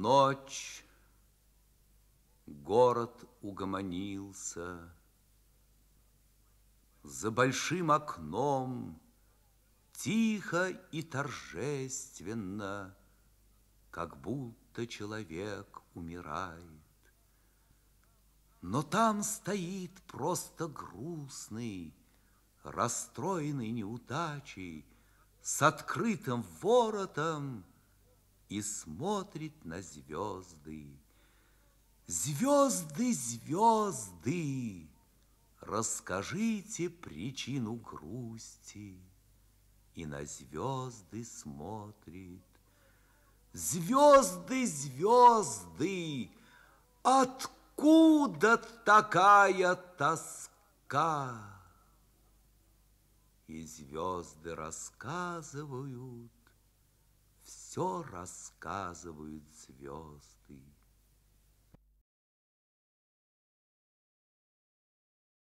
Ночь, город угомонился, За большим окном Тихо и торжественно, Как будто человек умирает. Но там стоит просто грустный, Расстроенный неудачей, С открытым воротом, и смотрит на звезды. Звезды, звезды, расскажите причину грусти. И на звезды смотрит. Звезды, звезды, откуда такая тоска? И звезды рассказывают, все рассказывают звезды.